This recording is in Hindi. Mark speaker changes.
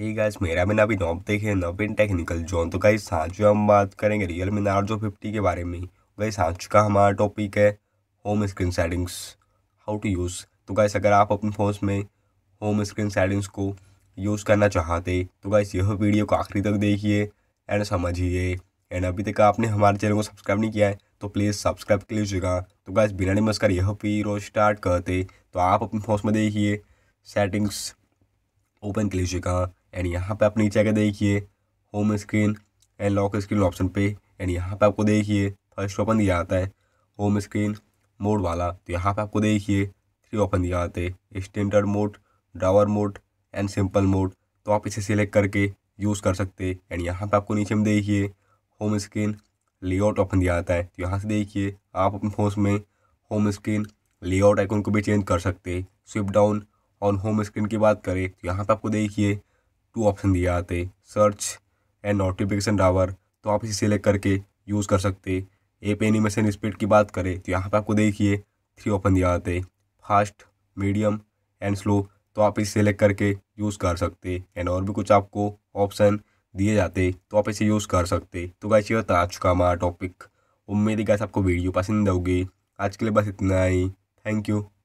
Speaker 1: ये गाइस मेरा भी ना अभी नॉब देखे इन टेक्निकल जोन तो गाइस आज हम बात करेंगे रियल मी नार्जो फिफ्टी के बारे में गाइस आज का हमारा टॉपिक है home screen settings how to use तो गाइस अगर आप अपने फ़ोन में होम स्क्रीन सेटिंग्स को यूज़ करना चाहते तो गाइस यह वीडियो को आखिरी तक देखिए एंड समझिए एंड अभी तक आपने हमारे चैनल को सब्सक्राइब नहीं किया है तो प्लीज़ सब्सक्राइब कर लीजिएगा तो गाइस बिना नमस्कार यह वीडियो स्टार्ट करते तो आप अपने फ़ोन में देखिए सेटिंग्स ओपन कर लीजिएगा एंड यहाँ पे आप नीचे आकर देखिए home screen and lock screen option पे एंड यहाँ पे आपको देखिए फर्स्ट ऑप्शन दिया जाता है होम स्क्रीन मोड वाला तो यहाँ पे आपको देखिए थ्री ऑप्शन दिया जाते हैं standard mode drawer mode and simple mode तो आप इसे सिलेक्ट करके यूज़ कर सकते हैं एंड यहाँ पे आपको नीचे में देखिए होम स्क्रीन लेआउट ऑप्शन दिया जाता है तो यहाँ से देखिए आप अपने फोन में होम स्क्रीन लेआउट आइकन को भी चेंज कर सकते हैं swipe down on home screen की बात करें तो यहाँ पर आपको देखिए टू ऑप्शन दिया आते सर्च एंड नोटिफिकेशन डावर तो आप इसे सिलेक्ट करके यूज़ कर सकते एप एनिमेशन स्पीड की बात करें तो यहाँ पर आपको देखिए थ्री ऑप्शन दिया आते फास्ट मीडियम एंड स्लो तो आप इसे सेलेक्ट करके यूज़ कर सकते एंड और भी कुछ आपको ऑप्शन दिए जाते तो आप इसे यूज़ कर सकते तो गाइस ये था आज का हमारा टॉपिक उम्मीद है गाइस आपको वीडियो पसंद होगी आज के लिए बस इतना ही थैंक यू